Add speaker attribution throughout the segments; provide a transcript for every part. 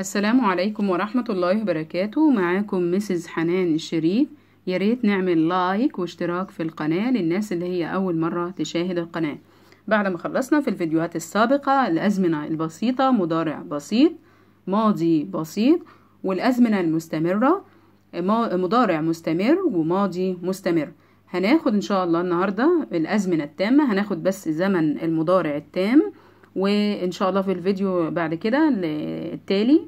Speaker 1: السلام عليكم ورحمة الله وبركاته معاكم مسز حنان الشريف ياريت نعمل لايك واشتراك في القناة للناس اللي هي أول مرة تشاهد القناة بعد ما خلصنا في الفيديوهات السابقة الأزمنة البسيطة مضارع بسيط ماضي بسيط والأزمنة المستمرة مضارع مستمر وماضي مستمر هناخد إن شاء الله النهاردة الأزمنة التامة هناخد بس زمن المضارع التام وان شاء الله في الفيديو بعد كده التالي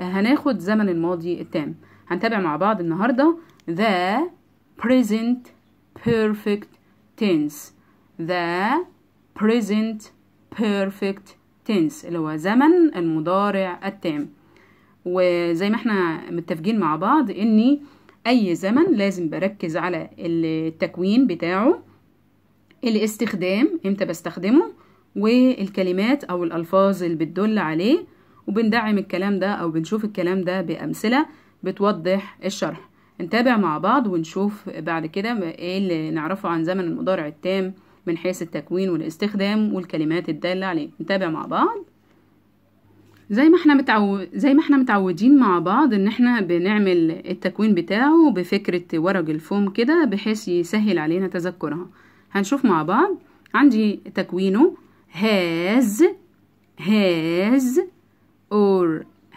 Speaker 1: هناخد زمن الماضي التام هنتابع مع بعض النهارده the present perfect tense the present perfect tense اللي هو زمن المضارع التام وزي ما احنا متفقين مع بعض اني اي زمن لازم بركز على التكوين بتاعه الاستخدام امتى بستخدمه والكلمات أو الألفاظ اللي بتدل عليه وبندعم الكلام ده أو بنشوف الكلام ده بأمثلة بتوضح الشرح نتابع مع بعض ونشوف بعد كده ايه اللي نعرفه عن زمن المضارع التام من حيث التكوين والاستخدام والكلمات الدالة عليه نتابع مع بعض زي ما احنا متعود زي ما احنا متعودين مع بعض ان احنا بنعمل التكوين بتاعه بفكرة ورق الفوم كده بحيث يسهل علينا تذكرها هنشوف مع بعض عندي تكوينه has has or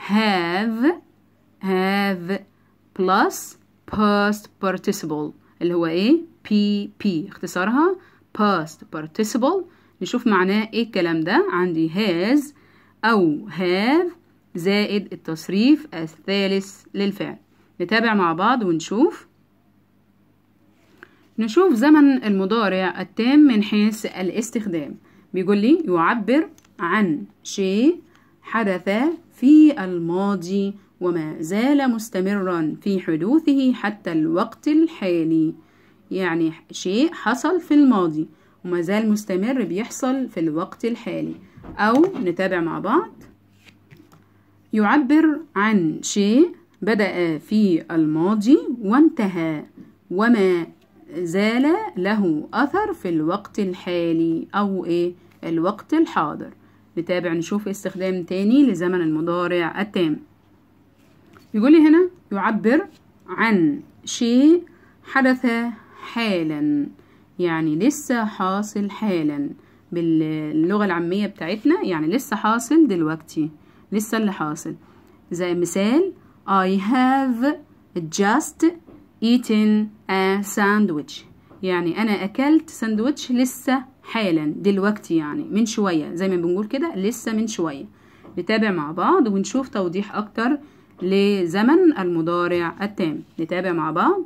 Speaker 1: have have plus past participle اللي هو ايه PP اختصارها past participle نشوف معناه ايه الكلام ده عندي has او have زائد التصريف الثالث للفعل نتابع مع بعض ونشوف نشوف زمن المضارع التام من حيث الاستخدام بيقول لي يعبر عن شيء حدث في الماضي وما زال مستمرا في حدوثه حتى الوقت الحالي يعني شيء حصل في الماضي وما زال مستمر بيحصل في الوقت الحالي أو نتابع مع بعض يعبر عن شيء بدأ في الماضي وانتهى وما زال له أثر في الوقت الحالي أو إيه الوقت الحاضر نتابع نشوف استخدام تاني لزمن المضارع التام يقول لي هنا يعبر عن شيء حدث حالا يعني لسه حاصل حالا باللغة العامية بتاعتنا يعني لسه حاصل دلوقتي لسه اللي حاصل زي مثال I have just eating a sandwich يعني أنا أكلت ساندويتش لسه حالا دلوقتي يعني من شوية زي ما بنقول كده لسه من شوية نتابع مع بعض ونشوف توضيح أكتر لزمن المضارع التام نتابع مع بعض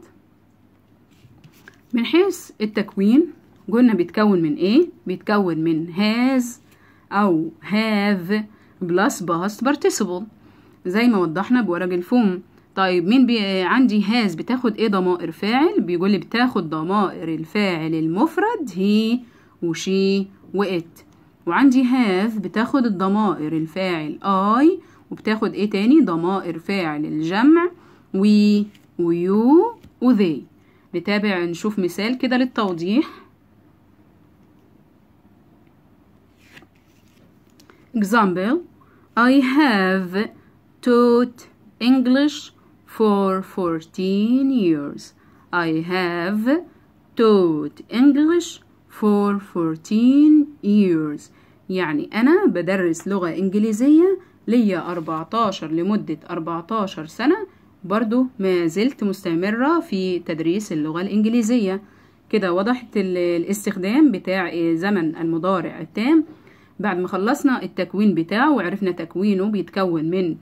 Speaker 1: من حيث التكوين قلنا بيتكون من ايه بيتكون من has او have plus past participle زي ما وضحنا بورق الفوم طيب مين بي عندي هاز بتاخد ايه ضمائر فاعل بيقول لي بتاخد ضمائر الفاعل المفرد هي وشي وات وعندي هاف بتاخد الضمائر الفاعل اي وبتاخد ايه تاني ضمائر فاعل الجمع وي ويو وذي نتابع نشوف مثال كده للتوضيح example I have taught English For 14 years. I have taught English for 14 years. يعني أنا بدرس لغة إنجليزية ليا 14 لمدة 14 سنة برضو ما زلت مستمرة في تدريس اللغة الإنجليزية كده وضحت الاستخدام بتاع زمن المضارع التام بعد ما خلصنا التكوين بتاعه وعرفنا تكوينه بيتكون من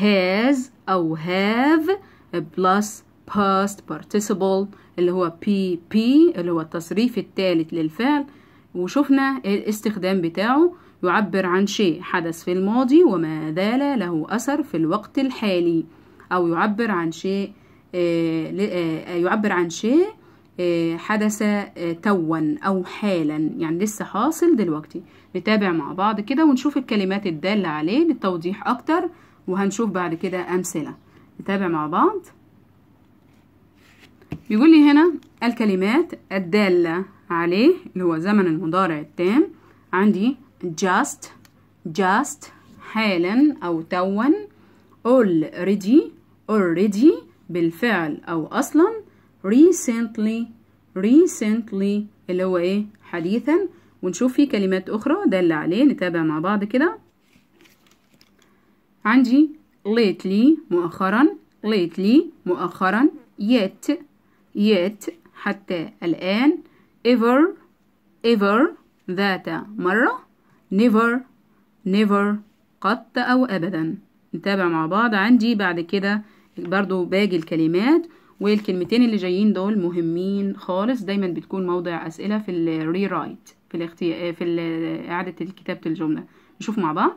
Speaker 1: has أو have بلس past participle اللي هو بي بي اللي هو التصريف الثالث للفعل وشفنا الاستخدام بتاعه يعبر عن شيء حدث في الماضي وما زال له أثر في الوقت الحالي أو يعبر عن شيء آه، آه، يعبر عن شيء آه، حدث توا أو حالا يعني لسه حاصل دلوقتي نتابع مع بعض كده ونشوف الكلمات الدالة عليه للتوضيح أكتر وهنشوف بعد كده أمثلة نتابع مع بعض بيقول لي هنا الكلمات الدالة عليه اللي هو زمن المضارع التام عندي just just حالا أو توا already already بالفعل أو أصلا recently recently اللي هو إيه حديثا ونشوف في كلمات أخرى دالة عليه نتابع مع بعض كده عندي lately مؤخرا lately مؤخرا yet yet حتى الآن ever ever ذات مرة never never قط أو أبدا نتابع مع بعض عندي بعد كده برضو باقي الكلمات والكلمتين اللي جايين دول مهمين خالص دايما بتكون موضع أسئلة في رايت في الاختي... في إعادة كتابة الجملة نشوف مع بعض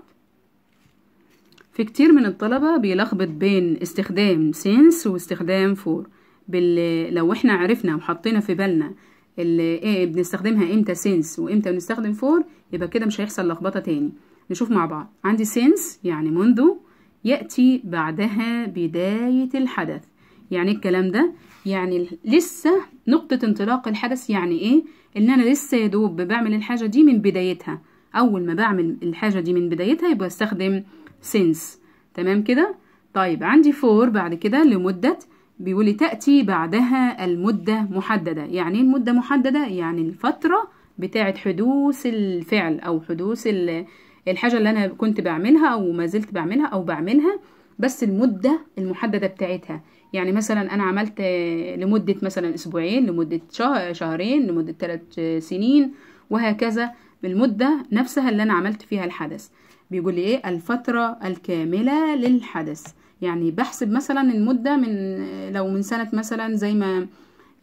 Speaker 1: في كتير من الطلبة بيلخبط بين استخدام سينس واستخدام فور بال... لو احنا عرفنا وحطينا في بالنا ايه بنستخدمها امتى سينس وامتى بنستخدم فور يبقى كده مش هيحصل لخبطه تاني نشوف مع بعض عندي سينس يعني منذ ياتي بعدها بدايه الحدث يعني الكلام ده يعني لسه نقطه انطلاق الحدث يعني ايه ان انا لسه يا دوب بعمل الحاجه دي من بدايتها اول ما بعمل الحاجه دي من بدايتها يبقى استخدم since تمام كده طيب عندي for بعد كده لمدة بيقول لي تأتي بعدها المدة محددة يعني ايه المدة محددة يعني الفترة بتاعة حدوث الفعل أو حدوث الحاجة اللي أنا كنت بعملها أو ما زلت بعملها أو بعملها بس المدة المحددة بتاعتها يعني مثلا أنا عملت لمدة مثلا أسبوعين لمدة شهرين لمدة ثلاث سنين وهكذا بالمدة نفسها اللي أنا عملت فيها الحدث بيقول لي ايه الفترة الكاملة للحدث يعني بحسب مثلا المدة من لو من سنة مثلا زي ما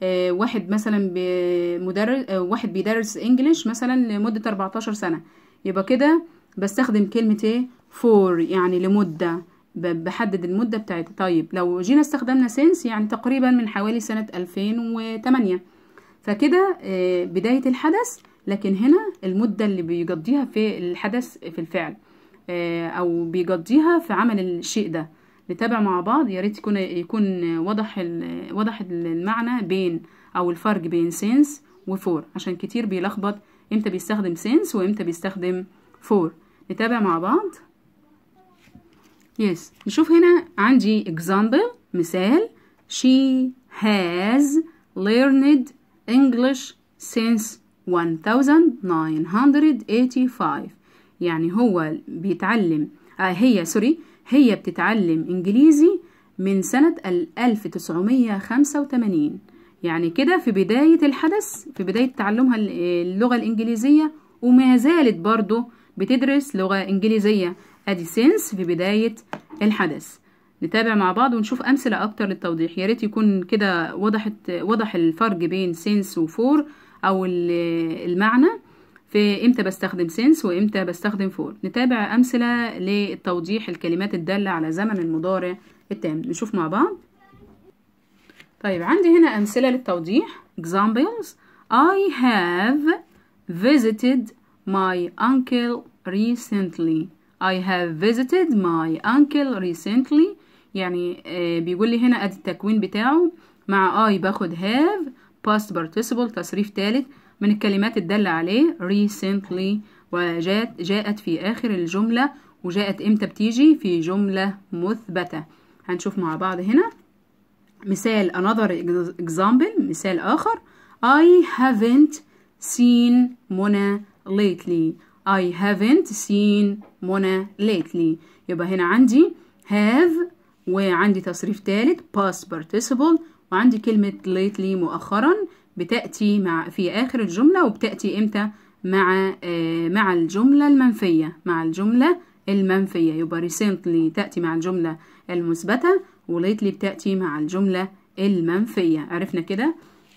Speaker 1: آه، واحد مثلا بمدرس آه، واحد بيدرس انجليش مثلا لمدة 14 سنة يبقى كده بستخدم كلمة ايه فور يعني لمدة بحدد المدة بتاعتها طيب لو جينا استخدمنا سينس يعني تقريبا من حوالي سنة 2008 فكده آه، بداية الحدث لكن هنا المدة اللي بيقضيها في الحدث في الفعل آه، او بيقضيها في عمل الشيء ده نتابع مع بعض يا ريت يكون يكون واضح واضح المعنى بين او الفرق بين سينس وفور عشان كتير بيلخبط امتى بيستخدم سينس وامتى بيستخدم فور نتابع مع بعض يس yes. نشوف هنا عندي اكزامبل مثال she has learned English since 1985 يعني هو بيتعلم آه هي سوري هي بتتعلم إنجليزي من سنة 1985 يعني كده في بداية الحدث في بداية تعلمها اللغة الإنجليزية وما زالت برضه بتدرس لغة إنجليزية أدي سينس في بداية الحدث نتابع مع بعض ونشوف أمثلة أكتر للتوضيح يا ريت يكون كده وضحت وضح الفرق بين سينس وفور أو المعنى في امتى بستخدم سينس وامتى بستخدم فور نتابع امثله للتوضيح الكلمات الداله على زمن المضارع التام نشوف مع بعض طيب عندي هنا امثله للتوضيح examples I have visited my uncle recently I have visited my uncle recently يعني آه، بيقول لي هنا ادي التكوين بتاعه مع I باخد have past participle تصريف ثالث من الكلمات الدالة عليه recently وجاءت جاءت في آخر الجملة وجاءت إمتى بتيجي في جملة مثبتة هنشوف مع بعض هنا مثال another example مثال آخر I haven't seen Mona lately I haven't seen Mona lately يبقى هنا عندي have وعندي تصريف ثالث past participle وعندي كلمة lately مؤخرا بتأتي مع في آخر الجملة وبتأتي إمتى مع آه مع الجملة المنفية مع الجملة المنفية يبقى recently تأتي مع الجملة المثبتة وليتلي بتأتي مع الجملة المنفية عرفنا كده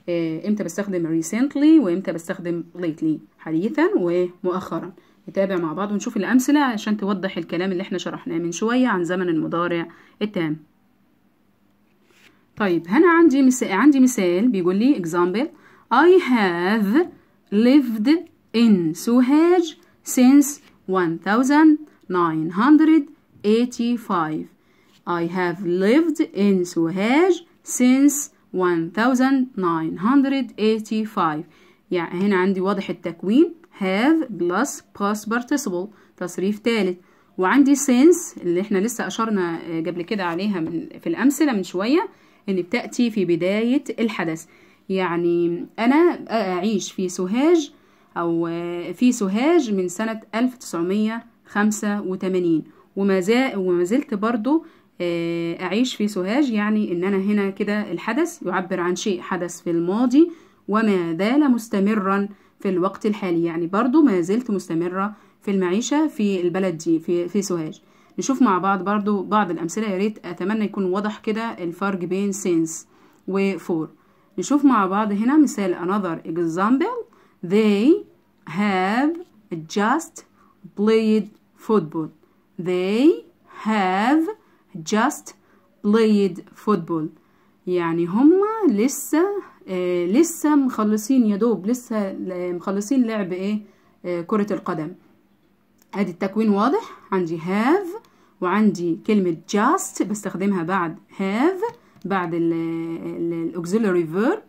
Speaker 1: آه إمتى بستخدم recently وإمتى بستخدم lately حديثا ومؤخرا نتابع مع بعض ونشوف الأمثلة عشان توضح الكلام اللي احنا شرحناه من شوية عن زمن المضارع التام طيب هنا عندي مثال عندي مثال بيقول لي example I have lived in سوهاج since 1985 I have lived in سوهاج since 1985 يعني هنا عندي واضح التكوين have plus past participle تصريف ثالث وعندي since اللي احنا لسه اشرنا قبل كده عليها من في الامثله من شويه اللي بتأتي في بداية الحدث يعني أنا أعيش في سوهاج أو في سوهاج من سنة 1985 وما زلت برضو آه، أعيش في سوهاج يعني إن أنا هنا كده الحدث يعبر عن شيء حدث في الماضي وما زال مستمرا في الوقت الحالي يعني برضو ما زلت مستمرة في المعيشة في البلد دي في, في سوهاج نشوف مع بعض برضو بعض الأمثلة يا ريت أتمنى يكون واضح كده الفرق بين سينس و نشوف مع بعض هنا مثال another example they have just played football they have just played football يعني هما لسه آه لسه مخلصين يا دوب لسه مخلصين لعب ايه آه كرة القدم ادي التكوين واضح عندي have وعندي كلمة just بستخدمها بعد have بعد الاوكسيلري فيرب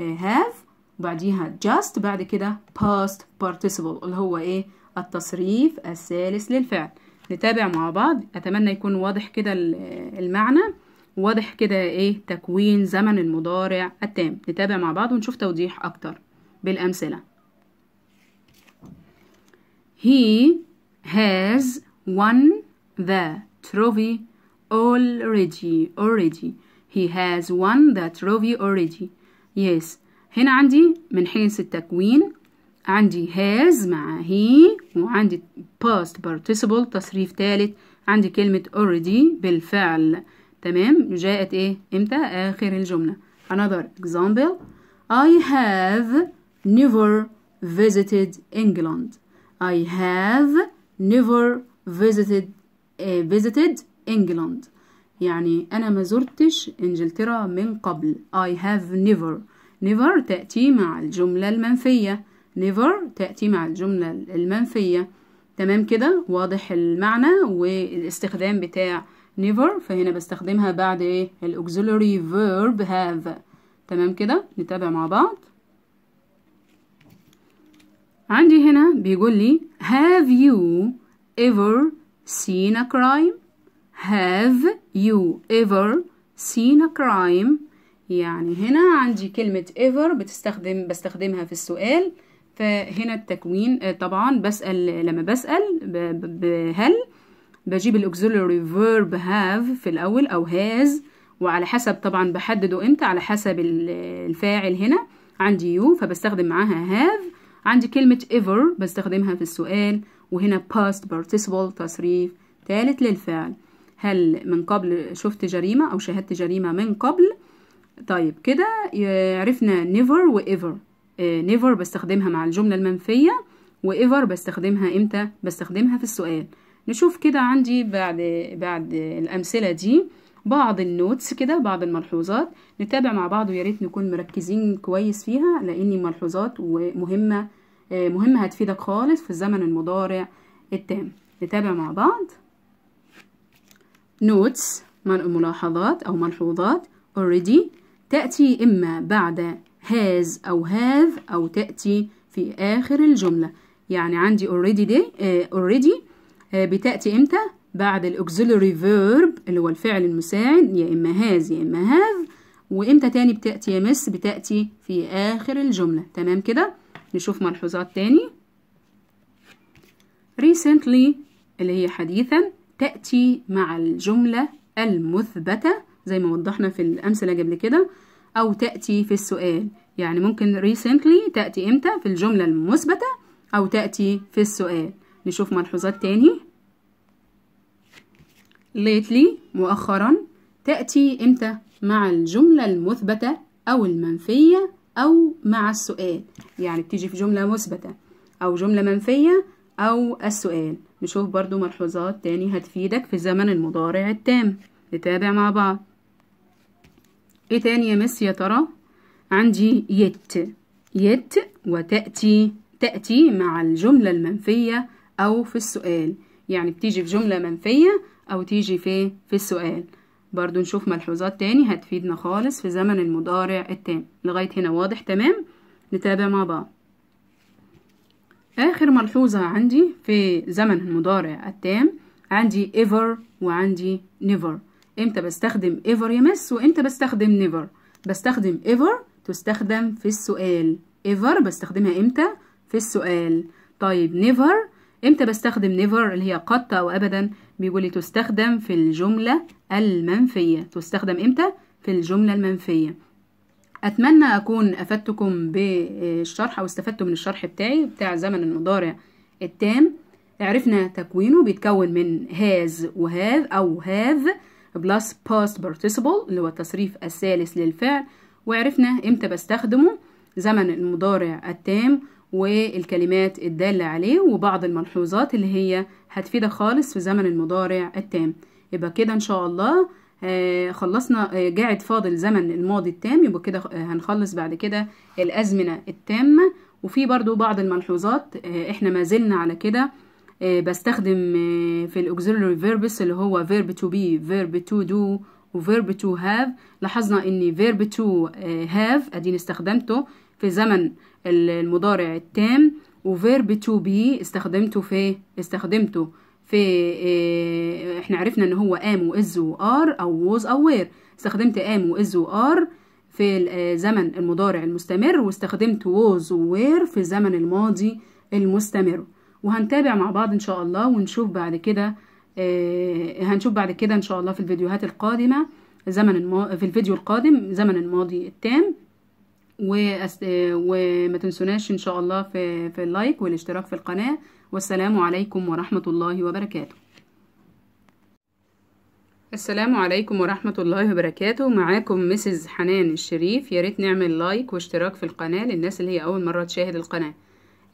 Speaker 1: آه، have وبعديها just بعد كده past participle اللي هو ايه التصريف الثالث للفعل نتابع مع بعض اتمنى يكون واضح كده المعنى واضح كده ايه تكوين زمن المضارع التام نتابع مع بعض ونشوف توضيح اكتر بالامثله he has won the trophy already already he has won the trophy already yes هنا عندي من حيث التكوين عندي has مع he وعندي past participle تصريف ثالث عندي كلمة already بالفعل تمام جاءت ايه امتى اخر الجملة another example I have never visited England I have never visited uh, visited England يعني أنا ما زرتش إنجلترا من قبل I have never never تأتي مع الجملة المنفية never تأتي مع الجملة المنفية تمام كده واضح المعنى والاستخدام بتاع never فهنا بستخدمها بعد ايه الاوكسيلري verb have تمام كده نتابع مع بعض عندي هنا بيقول لي have you ever seen a crime have you ever seen a crime يعني هنا عندي كلمة ever بتستخدم بستخدمها في السؤال فهنا التكوين طبعا بسأل لما بسأل ب بجيب الاوكسيلري فيرب هاف في الأول أو هاز وعلى حسب طبعا بحدده امتى على حسب الفاعل هنا عندي يو فبستخدم معاها هاف عندي كلمة ever بستخدمها في السؤال وهنا past participle تصريف ثالث للفعل هل من قبل شفت جريمة أو شاهدت جريمة من قبل طيب كده عرفنا never و ever آه، never بستخدمها مع الجملة المنفية و ever بستخدمها إمتى بستخدمها في السؤال نشوف كده عندي بعد بعد الأمثلة دي بعض النوتس كده بعض الملحوظات نتابع مع بعض ويا ريت نكون مركزين كويس فيها لأن ملحوظات ومهمة آه، مهمة هتفيدك خالص في الزمن المضارع التام نتابع مع بعض نوتس ملاحظات أو ملحوظات already تأتي إما بعد has أو have أو تأتي في آخر الجملة يعني عندي already day آه، already آه، بتأتي إمتى بعد الاوكسيلري فيرب اللي هو الفعل المساعد يا اما هاز يا اما هاف وامتى تاني بتاتي يا مس بتاتي في اخر الجمله تمام كده نشوف ملحوظات تاني recently اللي هي حديثا تاتي مع الجمله المثبته زي ما وضحنا في الامثله قبل كده او تاتي في السؤال يعني ممكن recently تاتي امتى في الجمله المثبته او تاتي في السؤال نشوف ملحوظات تاني lately مؤخرا تأتي إمتى؟ مع الجملة المثبتة أو المنفية أو مع السؤال يعني بتيجي في جملة مثبتة أو جملة منفية أو السؤال نشوف برضو ملحوظات تاني هتفيدك في الزمن المضارع التام نتابع مع بعض ايه تاني يا مس يا ترى عندي يت يت وتأتي تأتي مع الجملة المنفية أو في السؤال يعني بتيجي في جملة منفية أو تيجي في في السؤال برضو نشوف ملحوظات تاني هتفيدنا خالص في زمن المضارع التام لغاية هنا واضح تمام نتابع مع بعض آخر ملحوظة عندي في زمن المضارع التام عندي ever وعندي never امتى بستخدم ever يمس وامتى بستخدم never بستخدم ever تستخدم في السؤال ever بستخدمها امتى في السؤال طيب never امتى بستخدم never اللي هي قط او ابدا بيقولي تستخدم في الجمله المنفيه تستخدم امتى في الجمله المنفيه اتمنى اكون افدتكم بالشرح او استفدتم من الشرح بتاعي بتاع زمن المضارع التام عرفنا تكوينه بيتكون من هاز وهاف او هاف بلس past participle اللي هو التصريف الثالث للفعل وعرفنا امتى بستخدمه زمن المضارع التام والكلمات الدالة عليه وبعض الملحوظات اللي هي هتفيدك خالص في زمن المضارع التام يبقى كده ان شاء الله آه، خلصنا قاعد آه، فاضل زمن الماضي التام يبقى كده آه، هنخلص بعد كده الأزمنة التامة وفي برضو بعض الملحوظات احنا ما زلنا على كده بستخدم في الاوكسيلري فيربس اللي هو verb to be verb to do وverb to have لاحظنا ان verb to have اديني استخدمته في زمن المضارع التام وفيرب تو بي استخدمته في استخدمته في آه، احنا عرفنا ان هو ام واز وار او ووز او وير استخدمت ام واز وار في آه، زمن المضارع المستمر واستخدمت ووز ووير في زمن الماضي المستمر وهنتابع مع بعض ان شاء الله ونشوف بعد كده آه، هنشوف بعد كده ان شاء الله في الفيديوهات القادمه زمن في الفيديو القادم زمن الماضي التام وأس... وما تنسوناش ان شاء الله في, في اللايك والاشتراك في القناة والسلام عليكم ورحمة الله وبركاته السلام عليكم ورحمة الله وبركاته معاكم مسز حنان الشريف ياريت نعمل لايك واشتراك في القناة للناس اللي هي أول مرة تشاهد القناة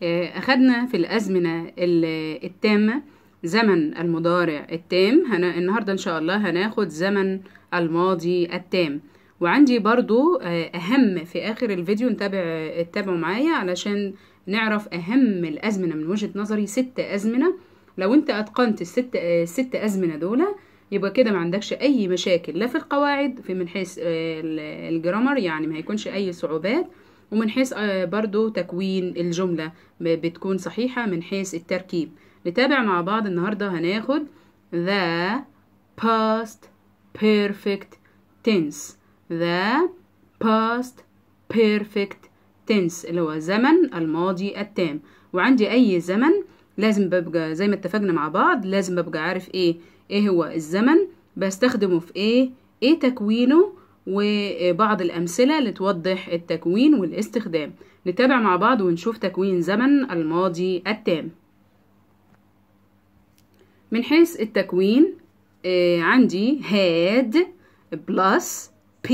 Speaker 1: آه، أخدنا في الأزمنة التامة زمن المضارع التام النهاردة إن شاء الله هناخد زمن الماضي التام وعندي برضو آه، أهم في آخر الفيديو نتابع اتابعوا معايا علشان نعرف أهم الأزمنة من وجهة نظري ست أزمنة لو أنت أتقنت الست الست آه، أزمنة دول يبقى كده ما عندكش أي مشاكل لا في القواعد في من حيث آه، الجرامر يعني ما هيكونش أي صعوبات ومن حيث برضو تكوين الجملة بتكون صحيحة من حيث التركيب نتابع مع بعض النهاردة هناخد the past perfect tense the past perfect tense اللي هو زمن الماضي التام وعندي أي زمن لازم ببقى زي ما اتفقنا مع بعض لازم ببقى عارف إيه إيه هو الزمن بستخدمه في إيه إيه تكوينه وبعض الأمثلة لتوضح التكوين والاستخدام نتابع مع بعض ونشوف تكوين زمن الماضي التام من حيث التكوين آه، عندي had plus P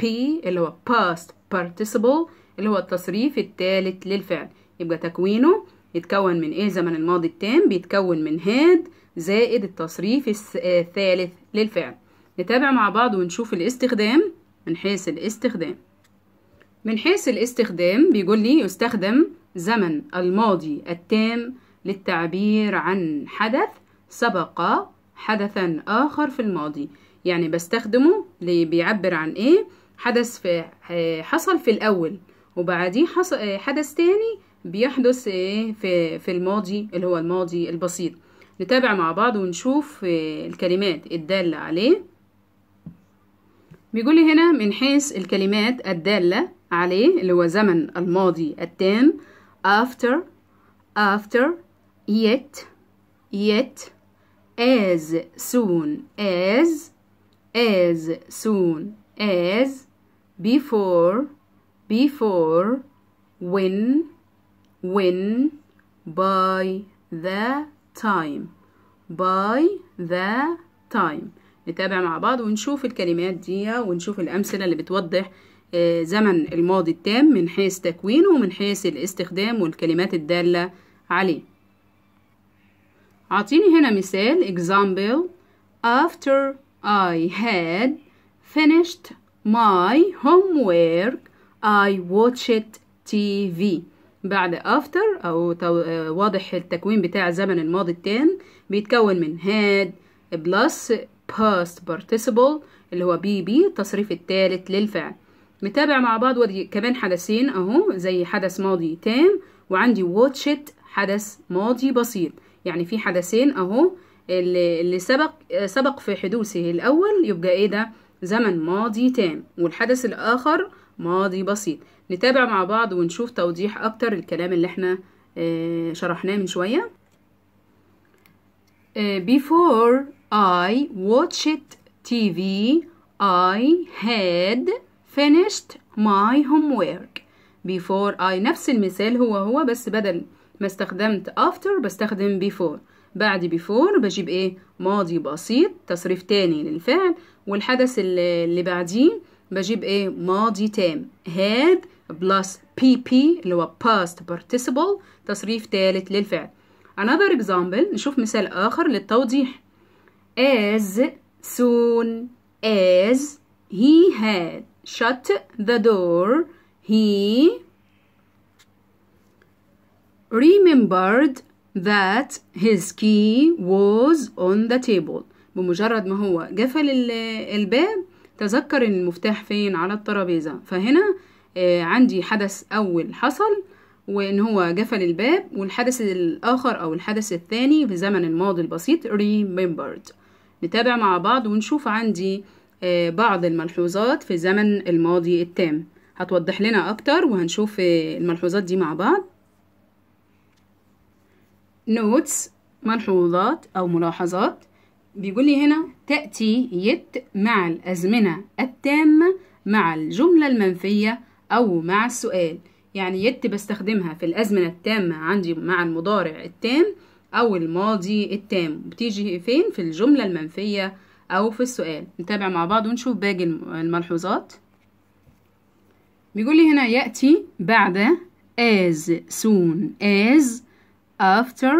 Speaker 1: P اللي هو past participle اللي هو التصريف الثالث للفعل يبقى تكوينه يتكون من ايه زمن الماضي التام بيتكون من هاد زائد التصريف الثالث آه، للفعل نتابع مع بعض ونشوف الاستخدام من حيث الاستخدام من حيث الاستخدام بيقول لي يستخدم زمن الماضي التام للتعبير عن حدث سبق حدثا آخر في الماضي يعني بستخدمه اللي بيعبر عن ايه حدث في آه، حصل في الاول وبعديه آه، حدث تاني بيحدث ايه في في الماضي اللي هو الماضي البسيط نتابع مع بعض ونشوف آه، الكلمات الدالة عليه بيقول لي هنا من حيث الكلمات الدالة عليه اللي هو زمن الماضي التام after after yet yet as soon as as soon as before before when when by the time by the time نتابع مع بعض ونشوف الكلمات دي ونشوف الأمثلة اللي بتوضح آه، زمن الماضي التام من حيث تكوينه ومن حيث الاستخدام والكلمات الدالة عليه اعطيني هنا مثال example after I had finished my homework I watched TV بعد after أو آه، واضح التكوين بتاع زمن الماضي التام بيتكون من had plus past participle اللي هو بي بي التصريف الثالث للفعل متابع مع بعض ودي كمان حدثين اهو زي حدث ماضي تام وعندي watched حدث ماضي بسيط يعني في حدثين اهو اللي, اللي سبق سبق في حدوثه الأول يبقى إيه ده زمن ماضي تام والحدث الآخر ماضي بسيط نتابع مع بعض ونشوف توضيح أكتر الكلام اللي احنا آه، شرحناه من شوية آه، before I watched TV I had finished my homework before I نفس المثال هو هو بس بدل ما استخدمت after بستخدم before بعد بيفور بجيب ايه ماضي بسيط تصريف تاني للفعل والحدث اللي بعديه بجيب ايه ماضي تام had بلس بي بي اللي هو past participle تصريف تالت للفعل another example نشوف مثال آخر للتوضيح as soon as he had shut the door he remembered that his key was on the table بمجرد ما هو قفل الباب تذكر ان المفتاح فين على الترابيزة فهنا آه، عندي حدث أول حصل وإن هو قفل الباب والحدث الآخر أو الحدث الثاني في زمن الماضي البسيط remembered نتابع مع بعض ونشوف عندي آه، بعض الملحوظات في زمن الماضي التام هتوضح لنا أكتر وهنشوف آه، الملحوظات دي مع بعض نوتس ملحوظات أو ملاحظات بيقول لي هنا تأتي يت مع الأزمنة التامة مع الجملة المنفية أو مع السؤال يعني يت بستخدمها في الأزمنة التامة عندي مع المضارع التام أو الماضي التام بتيجي فين في الجملة المنفية أو في السؤال نتابع مع بعض ونشوف باقي الملحوظات بيقول لي هنا يأتي بعد as soon as after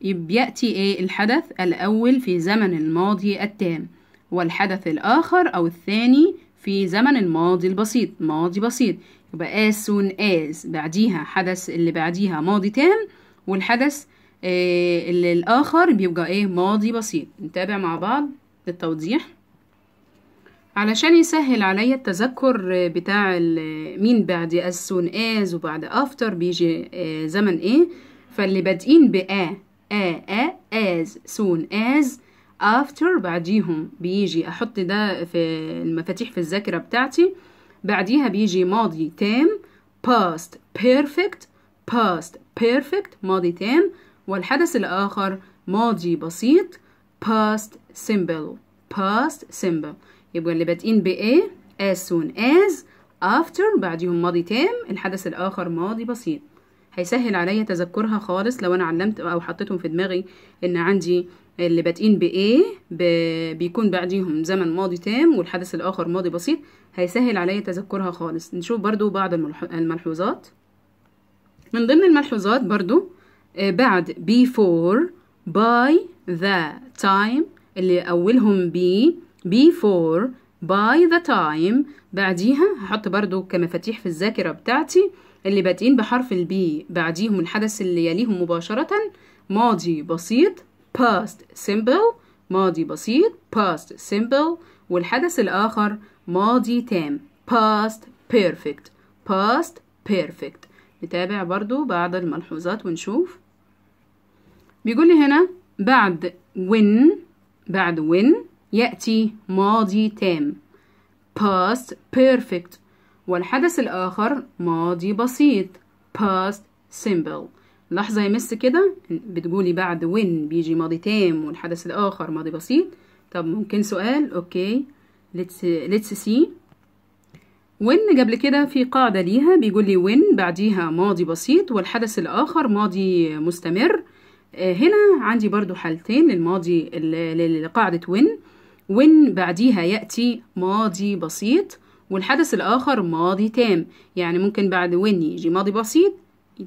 Speaker 1: بيأتي إيه الحدث الأول في زمن الماضي التام والحدث الآخر أو الثاني في زمن الماضي البسيط ماضي بسيط يبقى as soon as بعديها حدث اللي بعديها ماضي تام والحدث إيه اللي الآخر بيبقى إيه ماضي بسيط نتابع مع بعض للتوضيح علشان يسهل عليا التذكر بتاع مين بعد as soon as وبعد after بيجي إيه زمن ايه فاللي بادئين ب a a a as soon as after بعديهم بيجي أحط ده في المفاتيح في الذاكرة بتاعتي بعديها بيجي ماضي تام past perfect past perfect ماضي تام والحدث الآخر ماضي بسيط past simple past simple يبقى اللي بادئين ب a as soon as after بعديهم ماضي تام الحدث الآخر ماضي بسيط هيسهل عليا تذكرها خالص لو انا علمت او حطيتهم في دماغي ان عندي اللي بادئين بايه بيكون بعديهم زمن ماضي تام والحدث الاخر ماضي بسيط هيسهل عليا تذكرها خالص نشوف برضو بعض الملحوظات من ضمن الملحوظات برضو آه، بعد before by the time اللي اولهم ب before by the time بعديها هحط برضو كمفاتيح في الذاكرة بتاعتي اللي بادئين بحرف البي بعديهم الحدث اللي يليهم مباشرة ماضي بسيط past simple ماضي بسيط past simple والحدث الآخر ماضي تام past perfect past perfect نتابع برضو بعض الملحوظات ونشوف بيقول لي هنا بعد when بعد when يأتي ماضي تام past perfect والحدث الآخر ماضي بسيط past simple لحظة يا مس كده بتقولي بعد when بيجي ماضي تام والحدث الآخر ماضي بسيط طب ممكن سؤال اوكي let's, let's see when قبل كده في قاعدة ليها بيقول لي when بعديها ماضي بسيط والحدث الآخر ماضي مستمر آه، هنا عندي برضو حالتين للماضي لقاعدة when when بعديها يأتي ماضي بسيط والحدث الآخر ماضي تام يعني ممكن بعد when يجي ماضي بسيط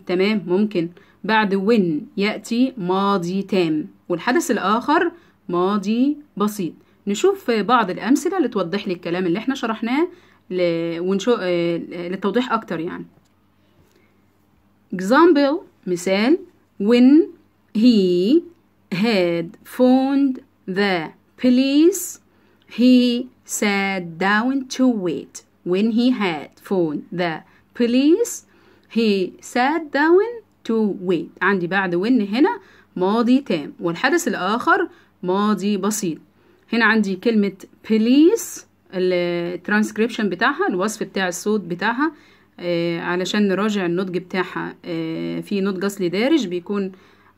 Speaker 1: تمام ممكن بعد when يأتي ماضي تام والحدث الآخر ماضي بسيط نشوف بعض الأمثلة لتوضح لي الكلام اللي احنا شرحناه ل... ونشو... آه، للتوضيح أكتر يعني example مثال when he had phoned the police He sat down to wait when he had phoned the police. He sat down to wait عندي بعد when هنا ماضي تام والحدث الآخر ماضي بسيط هنا عندي كلمة police الترانسكريبشن بتاعها الوصف بتاع الصوت بتاعها آه علشان نراجع النضج بتاعها آه في نضج أصلي دارج بيكون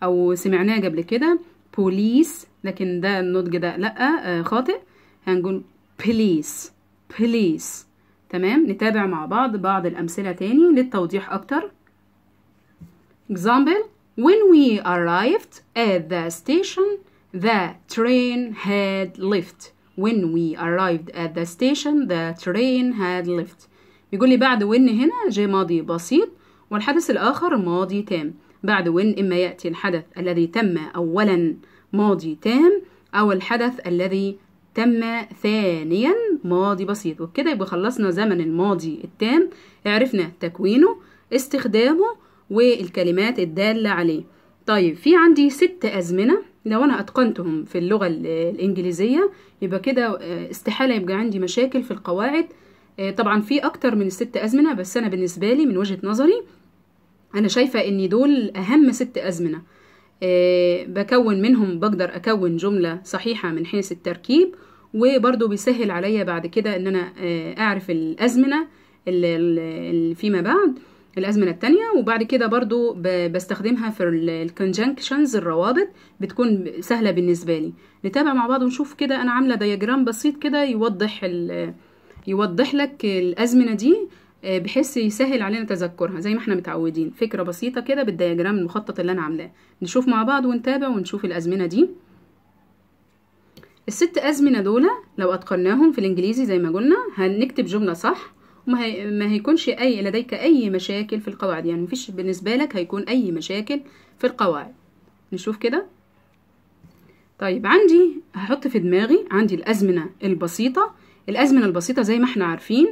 Speaker 1: أو سمعناه قبل كده بوليس لكن ده النضج ده لأ آه خاطئ هنقول بليز بليز تمام نتابع مع بعض بعض الأمثلة تاني للتوضيح أكتر example when we arrived at the station the train had left when we arrived at the station the train had left بيقول لي بعد when هنا جاء ماضي بسيط والحدث الآخر ماضي تام بعد when إما يأتي الحدث الذي تم أولا ماضي تام أو الحدث الذي تم ثانيا ماضي بسيط وبكده يبقى خلصنا زمن الماضي التام عرفنا تكوينه استخدامه والكلمات الدالة عليه طيب في عندي ست أزمنة لو أنا أتقنتهم في اللغة الإنجليزية يبقى كده آه، استحالة يبقى عندي مشاكل في القواعد آه، طبعا في أكتر من الست أزمنة بس أنا بالنسبة لي من وجهة نظري أنا شايفة إن دول أهم ست أزمنة إيه، بكون منهم بقدر أكون جملة صحيحة من حيث التركيب وبرضو بيسهل عليا بعد كده إن أنا إيه، أعرف الأزمنة اللي فيما بعد الأزمنة التانية وبعد كده برضو بستخدمها في الكونجنكشنز الروابط بتكون سهلة بالنسبة لي نتابع مع بعض ونشوف كده أنا عاملة دياجرام بسيط كده يوضح يوضح لك الأزمنة دي آه، بحيث يسهل علينا تذكرها زي ما احنا متعودين فكرة بسيطة كده بالدياجرام المخطط اللي انا عاملاه نشوف مع بعض ونتابع ونشوف الازمنة دي الست ازمنة دول لو اتقناهم في الانجليزي زي ما قلنا هنكتب جملة صح وما هي... ما هيكونش اي لديك اي مشاكل في القواعد يعني مفيش بالنسبة لك هيكون اي مشاكل في القواعد نشوف كده طيب عندي هحط في دماغي عندي الازمنة البسيطة الازمنة البسيطة زي ما احنا عارفين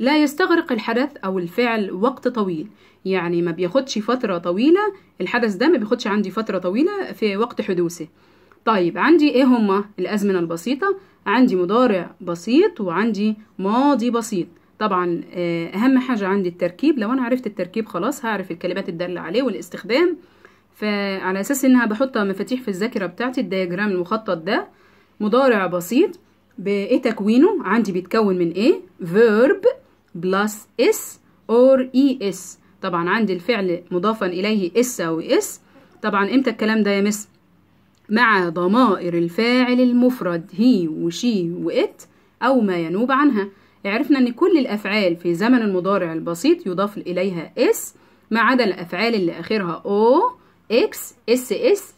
Speaker 1: لا يستغرق الحدث أو الفعل وقت طويل يعني ما بياخدش فترة طويلة الحدث ده ما بياخدش عندي فترة طويلة في وقت حدوثه طيب عندي ايه هما الأزمنة البسيطة عندي مضارع بسيط وعندي ماضي بسيط طبعا آه، أهم حاجة عندي التركيب لو أنا عرفت التركيب خلاص هعرف الكلمات الدالة عليه والاستخدام فعلى أساس إنها بحط مفاتيح في الذاكرة بتاعتي الدياجرام المخطط ده مضارع بسيط بإيه تكوينه عندي بيتكون من إيه verb بلس اس اور اي اس طبعا عندي الفعل مضافا اليه اس او اس طبعا امتى الكلام ده يا مس مع ضمائر الفاعل المفرد هي وشي وات او ما ينوب عنها عرفنا ان كل الافعال في زمن المضارع البسيط يضاف اليها اس ما عدا الافعال اللي اخرها او اكس اس اس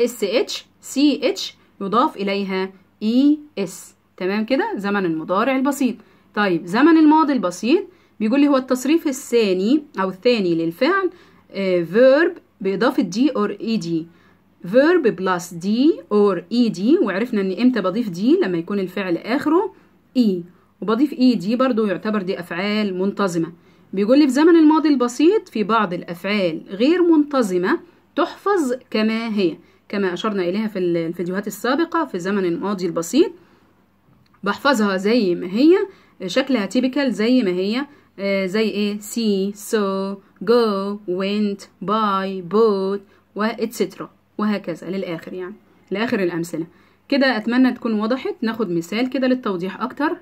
Speaker 1: اس اتش سي اتش يضاف اليها اي e اس تمام كده زمن المضارع البسيط طيب زمن الماضي البسيط بيقول لي هو التصريف الثاني او الثاني للفعل فيرب آه، باضافه دي اور اي دي فيرب بلس دي اور اي دي وعرفنا ان امتى بضيف دي لما يكون الفعل اخره اي e. وبضيف اي e دي برضو يعتبر دي افعال منتظمه بيقول لي في زمن الماضي البسيط في بعض الافعال غير منتظمه تحفظ كما هي كما اشرنا اليها في الفيديوهات السابقه في زمن الماضي البسيط بحفظها زي ما هي شكلها تيبيكال زي ما هي آه، زي ايه سي سو جو وينت باي بوت واتسترا وهكذا للآخر يعني لآخر الأمثلة كده أتمنى تكون وضحت ناخد مثال كده للتوضيح أكتر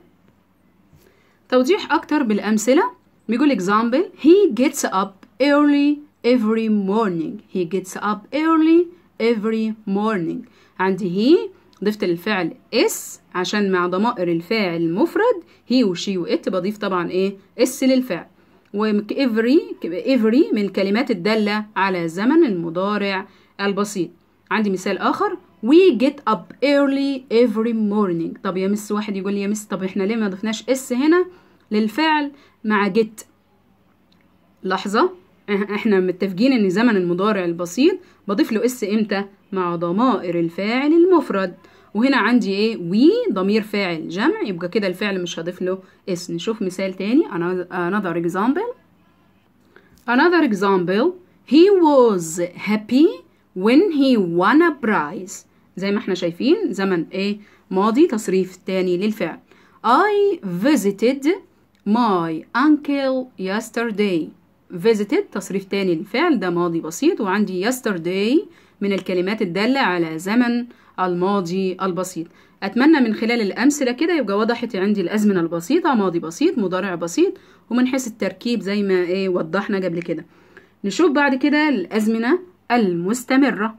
Speaker 1: توضيح أكتر بالأمثلة بيقول example he gets up early every morning he gets up early every morning عندي he ضفت للفعل اس عشان مع ضمائر الفاعل المفرد هي وشي وات بضيف طبعا ايه اس للفعل وإفري إفري من الكلمات الدالة على زمن المضارع البسيط عندي مثال آخر We get up early every morning طب يا مس واحد يقول لي يا مس طب احنا ليه ما ضفناش اس هنا للفعل مع get لحظة احنا متفقين ان زمن المضارع البسيط بضيف له اس امتى مع ضمائر الفاعل المفرد وهنا عندي ايه وي ضمير فاعل جمع يبقى كده الفعل مش هضيف له اسم نشوف مثال تاني another example another example he was happy when he won a prize زي ما احنا شايفين زمن ايه ماضي تصريف تاني للفعل I visited my uncle yesterday visited تصريف تاني للفعل ده ماضي بسيط وعندي yesterday من الكلمات الدالة على زمن الماضي البسيط أتمنى من خلال الأمثلة كده يبقى وضحت عندي الأزمنة البسيطة ماضي بسيط مضارع بسيط ومن حيث التركيب زي ما إيه وضحنا قبل كده نشوف بعد كده الأزمنة المستمرة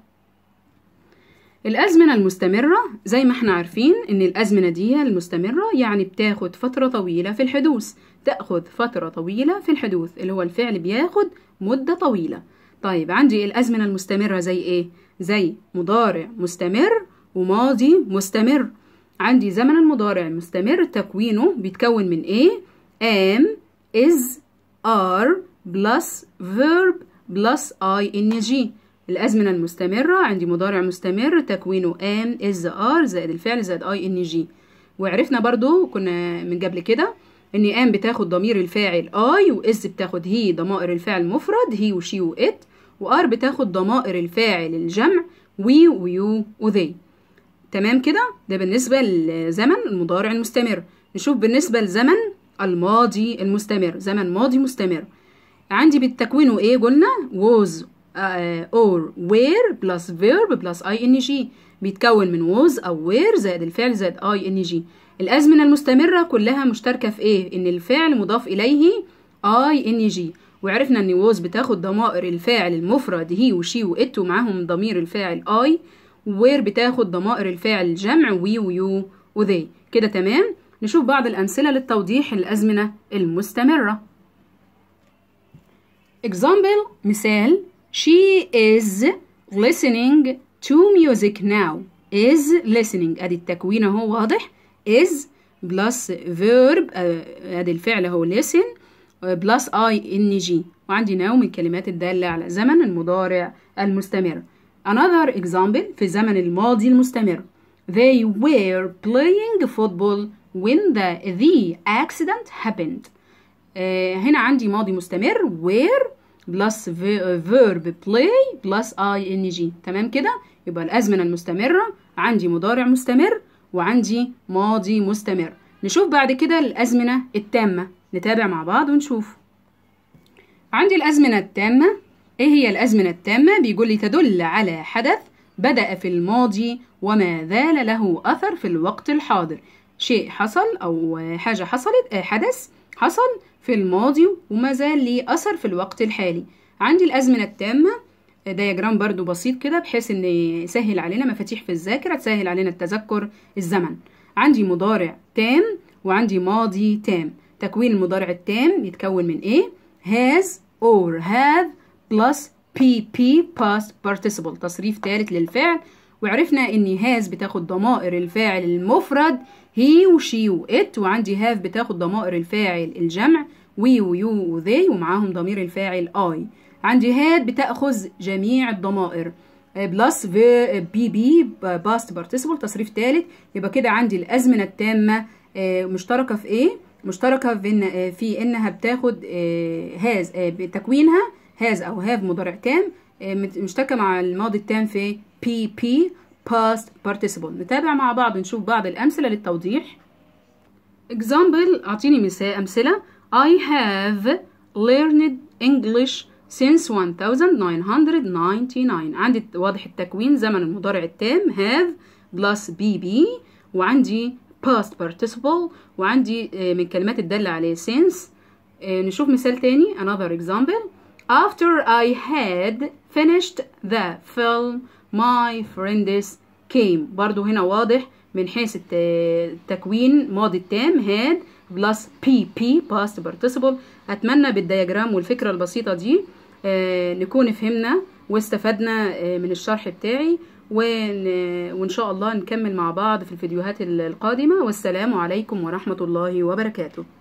Speaker 1: الأزمنة المستمرة زي ما احنا عارفين إن الأزمنة دي المستمرة يعني بتاخد فترة طويلة في الحدوث تأخذ فترة طويلة في الحدوث اللي هو الفعل بياخد مدة طويلة طيب عندي الأزمنة المستمرة زي إيه؟ زي مضارع مستمر وماضي مستمر عندي زمن المضارع المستمر تكوينه بيتكون من إيه؟ am is are plus verb plus ing الأزمنة المستمرة عندي مضارع مستمر تكوينه am is are زائد الفعل زائد ing وعرفنا برضو كنا من قبل كده ان ام بتاخد ضمير الفاعل اي واز بتاخد هي ضمائر الفعل مفرد هي وشي وات وار بتاخد ضمائر الفاعل الجمع وي ويو وذي تمام كده ده بالنسبة لزمن المضارع المستمر نشوف بالنسبة لزمن الماضي المستمر زمن ماضي مستمر عندي بالتكوين ايه قلنا was اور وير بلس فيرب بلس اي ان جي بيتكون من ووز او وير زائد الفعل زائد اي ان جي الازمنه المستمره كلها مشتركه في ايه ان الفعل مضاف اليه اي ان جي وعرفنا ان ووز بتاخد ضمائر الفاعل المفرد هي وشي وإت ومعاهم ضمير الفاعل اي وير بتاخد ضمائر الفاعل الجمع وي ويو وذي كده تمام نشوف بعض الأمثلة للتوضيح الأزمنة المستمرة example مثال she is listening to music now is listening ادي التكوين اهو واضح is بلس verb آه، ادي الفعل اهو listen بلس اي ان جي وعندي ناو من الكلمات الدالة على زمن المضارع المستمر another example في زمن الماضي المستمر they were playing football when the, the accident happened آه، هنا عندي ماضي مستمر were plus verb play plus ing تمام كده يبقى الازمنه المستمره عندي مضارع مستمر وعندي ماضي مستمر نشوف بعد كده الازمنه التامه نتابع مع بعض ونشوف عندي الأزمنة التامة إيه هي الأزمنة التامة؟ بيقول لي تدل على حدث بدأ في الماضي وما زال له أثر في الوقت الحاضر شيء حصل أو حاجة حصلت آه، حدث حصل في الماضي وما زال له أثر في الوقت الحالي عندي الأزمنة التامة دياجرام آه، برضو بسيط كده بحيث ان يسهل علينا مفاتيح في الذاكرة تسهل علينا التذكر الزمن عندي مضارع تام وعندي ماضي تام تكوين المضارع التام يتكون من ايه has or have plus PP past participle تصريف ثالث للفعل وعرفنا ان has بتاخد ضمائر الفاعل المفرد he و she و it وعندي have بتاخد ضمائر الفاعل الجمع we و you و they ومعاهم ضمير الفاعل I عندي had بتأخذ جميع الضمائر بلس بي بي باست بارتيسيبل تصريف ثالث يبقى كده عندي الأزمنة التامة آه، مشتركة في ايه؟ مشتركة في, آه، في انها بتاخد آه، هاز آه، بتكوينها هاز او هاف مضارع تام مشتركة مع الماضي التام في بي بي past participle نتابع مع بعض نشوف بعض الامثلة للتوضيح example اعطيني مثال امثلة I have learned English since 1999 عندي واضح التكوين زمن المضارع التام have plus بي وعندي past participle وعندي آه، من كلمات الدالة عليه since آه، نشوف مثال تاني another example after I had finished the film my friends came برضو هنا واضح من حيث التكوين ماضي التام had بلس pp past participle أتمنى بالدياجرام والفكرة البسيطة دي آه، نكون فهمنا واستفدنا من الشرح بتاعي ون... وإن شاء الله نكمل مع بعض في الفيديوهات القادمة والسلام عليكم ورحمة الله وبركاته